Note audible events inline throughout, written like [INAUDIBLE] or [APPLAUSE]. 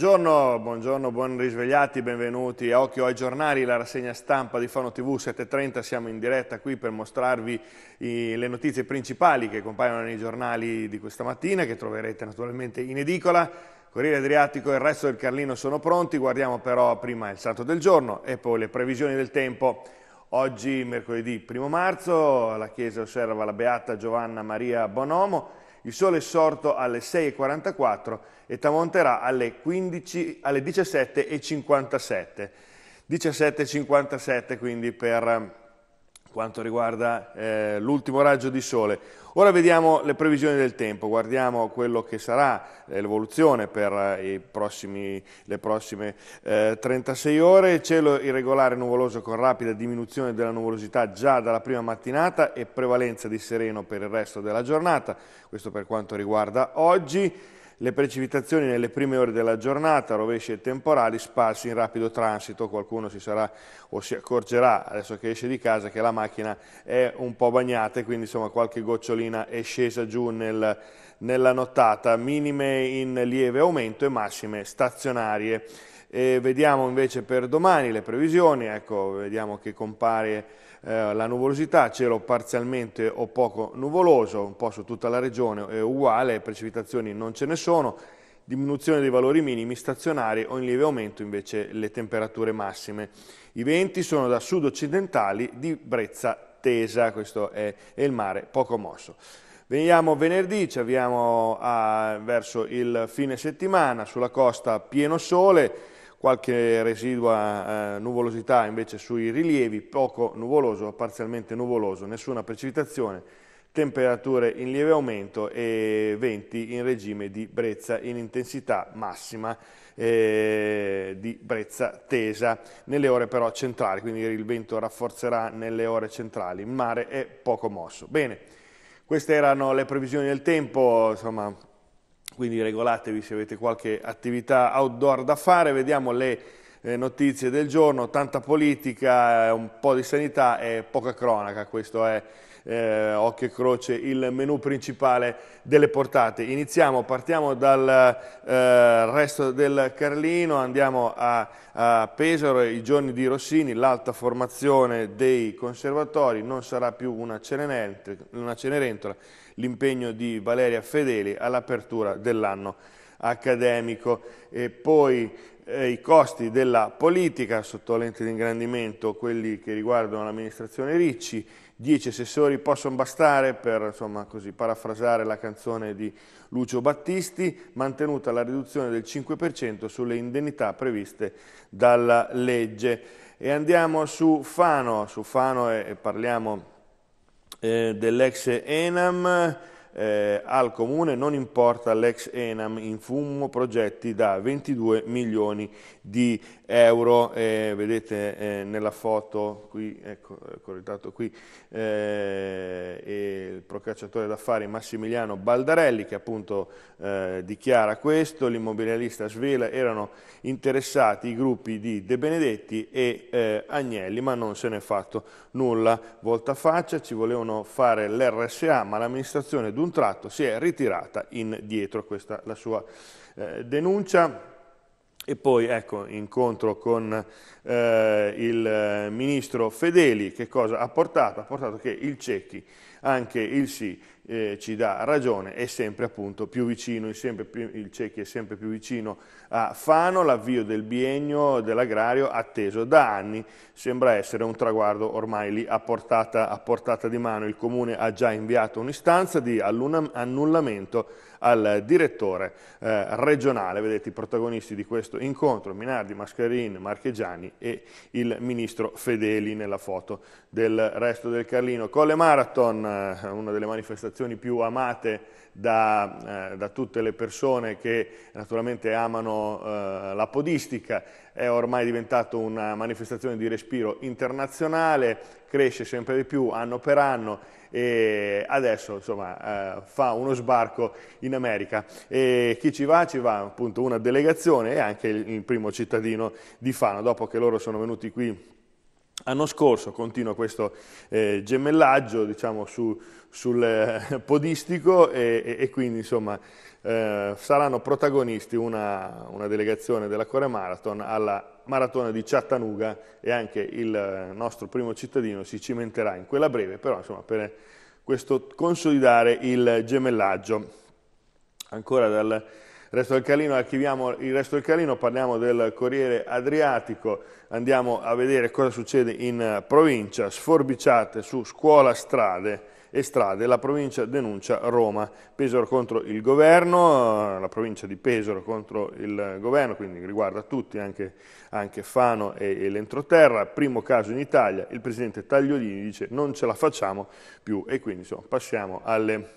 Buongiorno, buongiorno, buon risvegliati, benvenuti a Occhio ai giornali, la rassegna stampa di Fano TV 7.30, siamo in diretta qui per mostrarvi i, le notizie principali che compaiono nei giornali di questa mattina, che troverete naturalmente in edicola. Corriere Adriatico e il resto del Carlino sono pronti, guardiamo però prima il santo del giorno e poi le previsioni del tempo. Oggi, mercoledì 1 marzo, la Chiesa osserva la Beata Giovanna Maria Bonomo, il sole è sorto alle 6.44 e tramonterà alle, 15, alle 17.57. 17.57 quindi per quanto riguarda eh, l'ultimo raggio di sole. Ora vediamo le previsioni del tempo, guardiamo quello che sarà eh, l'evoluzione per eh, prossimi, le prossime eh, 36 ore, cielo irregolare nuvoloso con rapida diminuzione della nuvolosità già dalla prima mattinata e prevalenza di sereno per il resto della giornata, questo per quanto riguarda oggi. Le precipitazioni nelle prime ore della giornata, rovesci e temporali sparsi in rapido transito, qualcuno si sarà o si accorgerà adesso che esce di casa che la macchina è un po' bagnata e quindi insomma qualche gocciolina è scesa giù nel, nella nottata, minime in lieve aumento e massime stazionarie. E vediamo invece per domani le previsioni, ecco, vediamo che compare eh, la nuvolosità, cielo parzialmente o poco nuvoloso, un po' su tutta la regione è uguale, precipitazioni non ce ne sono, diminuzione dei valori minimi stazionari o in lieve aumento invece le temperature massime. I venti sono da sud-occidentali di brezza tesa, questo è, è il mare poco mosso. Veniamo venerdì, ci avviamo a, ah, verso il fine settimana, sulla costa pieno sole, qualche residua eh, nuvolosità invece sui rilievi, poco nuvoloso, parzialmente nuvoloso, nessuna precipitazione, temperature in lieve aumento e venti in regime di brezza in intensità massima eh, di brezza tesa nelle ore però centrali, quindi il vento rafforzerà nelle ore centrali, il mare è poco mosso. Bene, queste erano le previsioni del tempo, insomma quindi regolatevi se avete qualche attività outdoor da fare, vediamo le eh, notizie del giorno, tanta politica, eh, un po' di sanità e poca cronaca, questo è eh, occhio e croce, il menu principale delle portate. Iniziamo, partiamo dal eh, resto del Carlino, andiamo a, a Pesaro, i giorni di Rossini, l'alta formazione dei conservatori, non sarà più una Cenerentola, l'impegno di Valeria Fedeli all'apertura dell'anno accademico. E poi eh, i costi della politica, sotto lente di ingrandimento, quelli che riguardano l'amministrazione Ricci, dieci assessori possono bastare per insomma, così, parafrasare la canzone di Lucio Battisti, mantenuta la riduzione del 5% sulle indennità previste dalla legge. E andiamo su Fano, su Fano e, eh, e parliamo eh, dell'ex Enam eh, al Comune non importa l'ex Enam in fumo progetti da 22 milioni di euro, eh, vedete eh, nella foto qui, ecco, eh, correttato qui, eh, il procacciatore d'affari Massimiliano Baldarelli che appunto eh, dichiara questo, l'immobiliarista svela, erano interessati i gruppi di De Benedetti e Agnelli ma non se n'è fatto nulla, volta faccia, ci volevano fare l'RSA ma l'amministrazione d'un un tratto si è ritirata indietro, questa la sua eh, denuncia. E poi ecco, incontro con eh, il eh, ministro Fedeli, che cosa ha portato? Ha portato che il Cecchi, anche il sì, eh, ci dà ragione, è sempre appunto più vicino, più, il Cecchi è sempre più vicino a Fano, l'avvio del biennio dell'agrario atteso da anni, sembra essere un traguardo ormai lì a portata, a portata di mano, il Comune ha già inviato un'istanza di annullamento al direttore eh, regionale, vedete i protagonisti di questo incontro, Minardi, Mascherin, Marchegiani e il ministro Fedeli nella foto del resto del Carlino. Colle Marathon, eh, una delle manifestazioni ambientazioni più amate da, eh, da tutte le persone che naturalmente amano eh, la podistica, è ormai diventato una manifestazione di respiro internazionale, cresce sempre di più anno per anno e adesso insomma, eh, fa uno sbarco in America e chi ci va ci va appunto una delegazione e anche il primo cittadino di Fano dopo che loro sono venuti qui L'anno scorso continua questo eh, gemellaggio diciamo, su, sul eh, [LAUGHS] podistico e, e, e, quindi insomma, eh, saranno protagonisti una, una, delegazione della Core Marathon alla maratona di Chattanooga e anche il eh, nostro primo cittadino si cimenterà in quella breve, però insomma, per questo consolidare il gemellaggio. Ancora dal il resto del Calino archiviamo il resto del Calino, parliamo del Corriere Adriatico, andiamo a vedere cosa succede in eh, provincia, sforbiciate su scuola strade e strade, la provincia denuncia Roma, Pesaro contro il governo, eh, la provincia di Pesaro contro il governo, quindi riguarda tutti, anche, anche Fano e, e l'entroterra, primo caso in Italia, il presidente Tagliolini dice non ce la facciamo più e quindi insomma, passiamo alle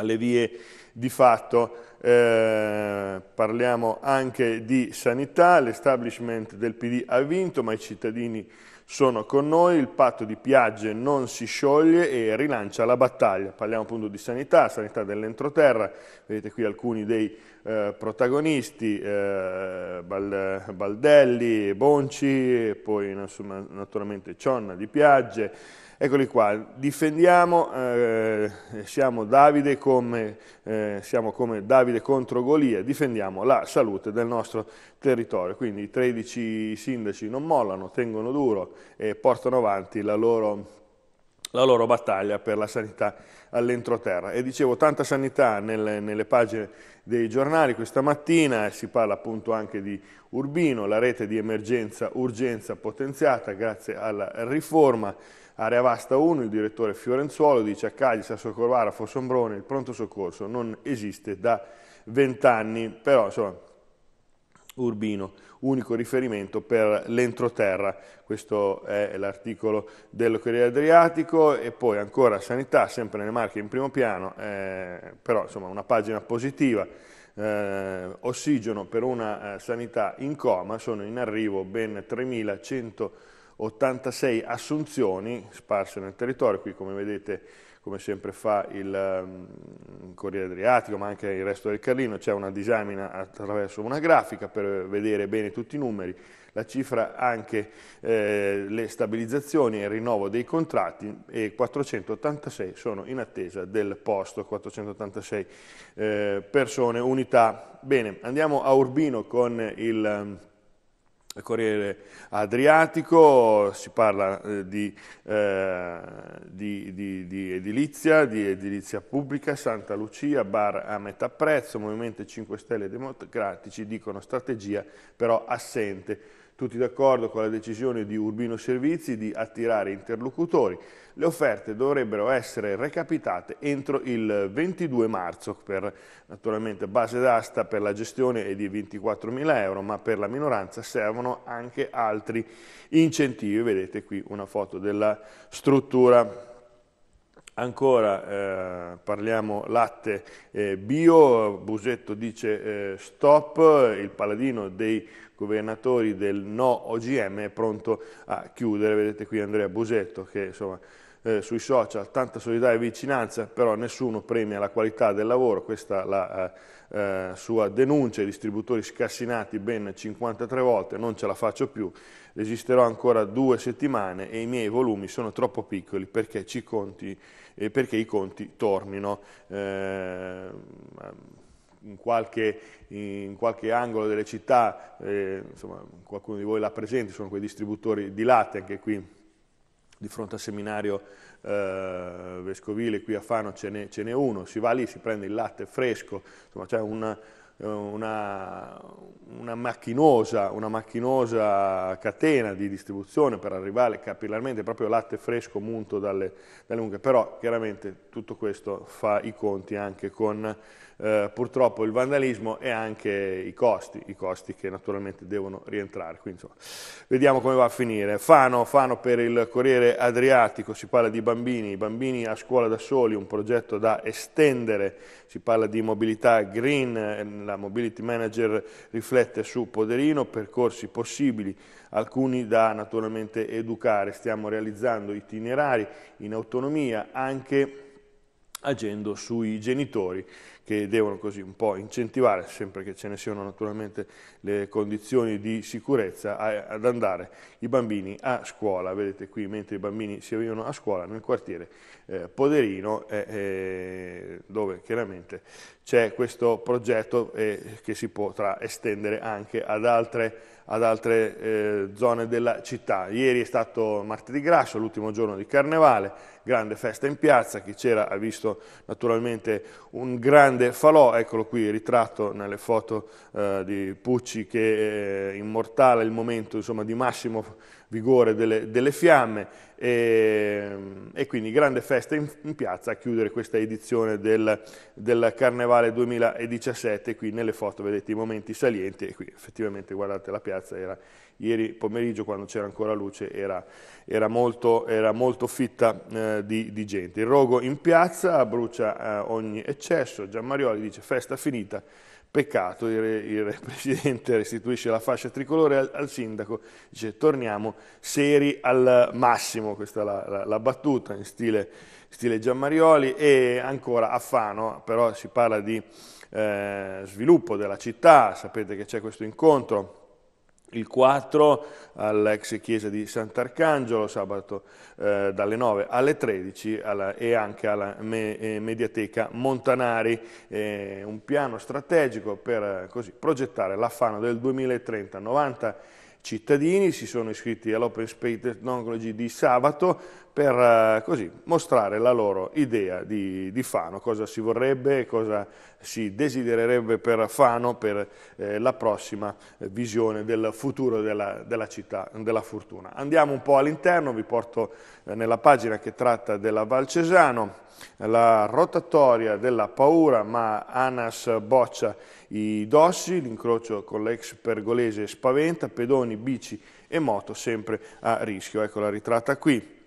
alle vie di fatto, eh, parliamo anche di sanità, l'establishment del PD ha vinto, ma i cittadini sono con noi, il patto di Piagge non si scioglie e rilancia la battaglia. Parliamo appunto di sanità, sanità dell'entroterra, vedete qui alcuni dei eh, protagonisti, eh, Baldelli, Bonci, poi insomma, naturalmente Cionna di Piagge, Eccoli qua, difendiamo, eh, siamo, Davide come, eh, siamo come Davide contro Golia, difendiamo la salute del nostro territorio. Quindi i 13 sindaci non mollano, tengono duro e portano avanti la loro la loro battaglia per la sanità all'entroterra. E dicevo, tanta sanità nel, nelle pagine dei giornali questa mattina, si parla appunto anche di Urbino, la rete di emergenza-urgenza potenziata grazie alla riforma, Area Vasta 1, il direttore Fiorenzuolo dice a Cagli, Sasso Corvara, Fossombrone, il pronto soccorso non esiste da vent'anni, però insomma Urbino, unico riferimento per l'entroterra, questo è l'articolo del Corriere Adriatico e poi ancora sanità, sempre nelle marche in primo piano, eh, però insomma una pagina positiva, eh, ossigeno per una eh, sanità in coma, sono in arrivo ben 3100 86 assunzioni sparse nel territorio, qui come vedete come sempre fa mm, il Corriere Adriatico, ma anche il resto del Carlino, c'è una disamina attraverso una grafica per vedere bene tutti i numeri, la cifra anche eh, le stabilizzazioni e il rinnovo dei contratti e 486 sono in attesa del posto, 486 eh, persone, unità. Bene, andiamo a Urbino con il mm, Corriere Adriatico si parla eh, di, eh, di, di, di, edilizia, di edilizia pubblica, Santa Lucia, bar a metà prezzo, Movimento 5 Stelle e Democratici dicono strategia però assente tutti d'accordo con la decisione di Urbino Servizi di attirare interlocutori. Le offerte dovrebbero essere recapitate entro il 22 marzo per naturalmente base d'asta per la gestione è di 24.000 euro, ma per la minoranza servono anche altri incentivi. Vedete qui una foto della struttura Ancora eh, parliamo latte eh, bio, Busetto dice eh, stop, il paladino dei governatori del no OGM è pronto a chiudere, vedete qui Andrea Busetto che insomma eh, sui social tanta solidarietà e vicinanza, però nessuno premia la qualità del lavoro, questa è la eh, eh sua denuncia, i distributori scassinati ben 53 volte, non ce la faccio più, resisterò ancora due settimane e i miei volumi sono troppo piccoli perché, conti, eh, perché i conti tornino. Eh, in qualche, in qualche angolo delle città, eh, insomma, qualcuno di voi l'ha presente, sono quei distributori di latte, anche qui di fronte al seminario eh, vescovile qui a Fano ce n'è, uno, si va lì, si prende il latte fresco, insomma c'è una, una, una, macchinosa, una, macchinosa, catena di distribuzione per arrivare capillarmente proprio latte fresco munto dalle, dalle unghie, però chiaramente tutto questo fa i conti anche con eh, purtroppo il vandalismo e anche i costi, i costi che naturalmente devono rientrare. Quindi, insomma, vediamo come va a finire. Fano, Fano per il Corriere Adriatico, si parla di bambini, bambini a scuola da soli, un progetto da estendere, si parla di mobilità green, eh, la mobility manager riflette su Poderino, percorsi possibili, alcuni da naturalmente educare, stiamo realizzando itinerari in autonomia anche agendo sui genitori che devono così un po' incentivare, sempre che ce ne siano naturalmente le condizioni di sicurezza, a, ad andare i bambini a scuola. Vedete qui, mentre i bambini si arrivano a scuola nel quartiere eh, Poderino, eh, eh, dove chiaramente c'è questo progetto eh, che si potrà estendere anche ad altre, ad altre eh, zone della città. Ieri è stato martedì grasso, l'ultimo giorno di carnevale, grande festa in piazza, chi c'era ha visto naturalmente un grande grande falò, eccolo qui ritratto nelle foto eh, di Pucci che eh, immortala il momento insomma, di massimo vigore delle, delle fiamme e, ehm, e, quindi grande festa in, in, piazza a chiudere questa edizione del, del, Carnevale 2017, qui nelle foto vedete i momenti salienti e qui effettivamente guardate la piazza era ieri pomeriggio quando c'era ancora luce era, era, molto, era molto, fitta eh, di, di, gente. Il rogo in piazza brucia eh, ogni eccesso, Gian Marioli dice festa finita Peccato, il, il, [LAUGHS] Presidente restituisce la fascia tricolore al, al, sindaco, dice torniamo seri al massimo, questa è la, la, la battuta in stile, stile Giammarioli e ancora a Fano, però si parla di eh, sviluppo della città, sapete che c'è questo incontro il 4 all'ex chiesa di Sant'Arcangelo, sabato eh, dalle 9 alle 13 alla, e anche alla me, eh, Mediateca Montanari, eh, un piano strategico per eh, così, progettare la Fano del 2030, 90 cittadini si sono iscritti all'Open Space Technology di sabato per eh, così, mostrare la loro idea di, di, Fano, cosa si vorrebbe, cosa si desidererebbe per Fano per eh, la prossima eh, visione del futuro della, della, città della fortuna. Andiamo un po' all'interno, vi porto eh, nella pagina che tratta della Valcesano, la rotatoria della paura, ma Anas boccia i Dossi, l'incrocio con l'ex pergolese spaventa, pedoni, bici e moto sempre a rischio. Ecco la ritratta qui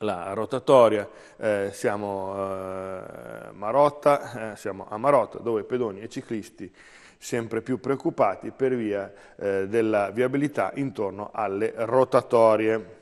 la rotatoria, eh, siamo, eh, Marotta, eh, siamo, a Marotta dove pedoni e ciclisti sempre più preoccupati per via eh, della viabilità intorno alle rotatorie.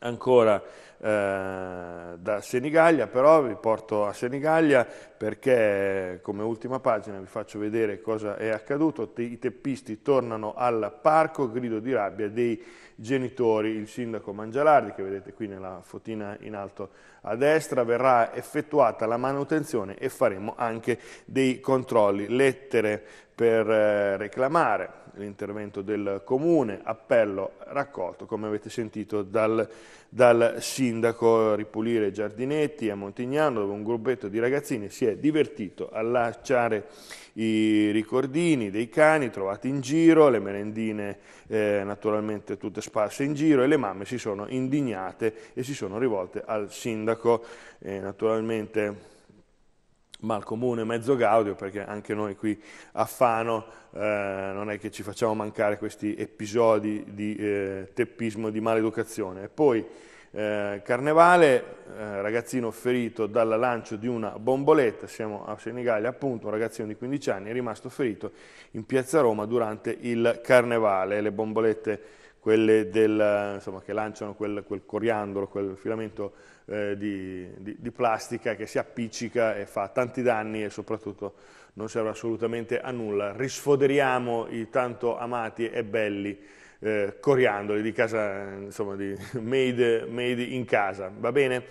Ancora eh, da Senigallia, però vi porto a Senigallia perché come ultima pagina vi faccio vedere cosa è accaduto. I teppisti tornano al parco, grido di rabbia dei genitori. Il sindaco Mangialardi, che vedete qui nella fotina in alto a destra, verrà effettuata la manutenzione e faremo anche dei controlli. Lettere per eh, reclamare l'intervento del Comune, appello raccolto, come avete sentito, dal, dal sindaco Ripulire Giardinetti a Montignano, dove un gruppetto di ragazzini si è divertito a lasciare i ricordini dei cani trovati in giro, le merendine eh, naturalmente tutte sparse in giro e le mamme si sono indignate e si sono rivolte al sindaco. Eh, naturalmente mal comune mezzo gaudio, perché anche noi qui a Fano eh, non è che ci facciamo mancare questi episodi di eh, teppismo, di maleducazione. poi eh, Carnevale, eh, ragazzino ferito dal lancio di una bomboletta, siamo a Senigallia appunto, un ragazzino di 15 anni è rimasto ferito in piazza Roma durante il Carnevale, le bombolette quelle del, insomma, che lanciano quel, quel, coriandolo, quel filamento eh, di, di, di, plastica che si appiccica e fa tanti danni e soprattutto non serve assolutamente a nulla. Risfoderiamo i tanto amati e belli eh, coriandoli di casa, insomma, di [LAUGHS] made, made in casa, va bene?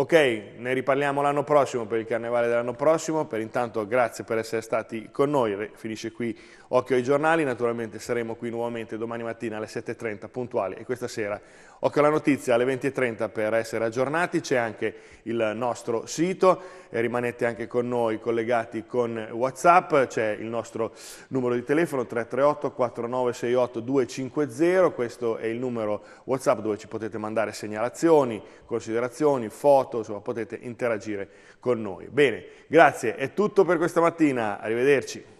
Ok, ne riparliamo l'anno prossimo per il carnevale dell'anno prossimo, per intanto grazie per essere stati con noi, finisce qui Occhio ai giornali, naturalmente saremo qui nuovamente domani mattina alle 7.30 puntuali e questa sera Occhio alla notizia alle 20.30 per essere aggiornati, c'è anche il nostro sito, eh, rimanete anche con noi collegati con Whatsapp, c'è il nostro numero di telefono 338 4968 250, questo è il numero Whatsapp dove ci potete mandare segnalazioni, considerazioni, foto, foto, insomma potete interagire con noi. Bene, grazie, è tutto per questa mattina, arrivederci.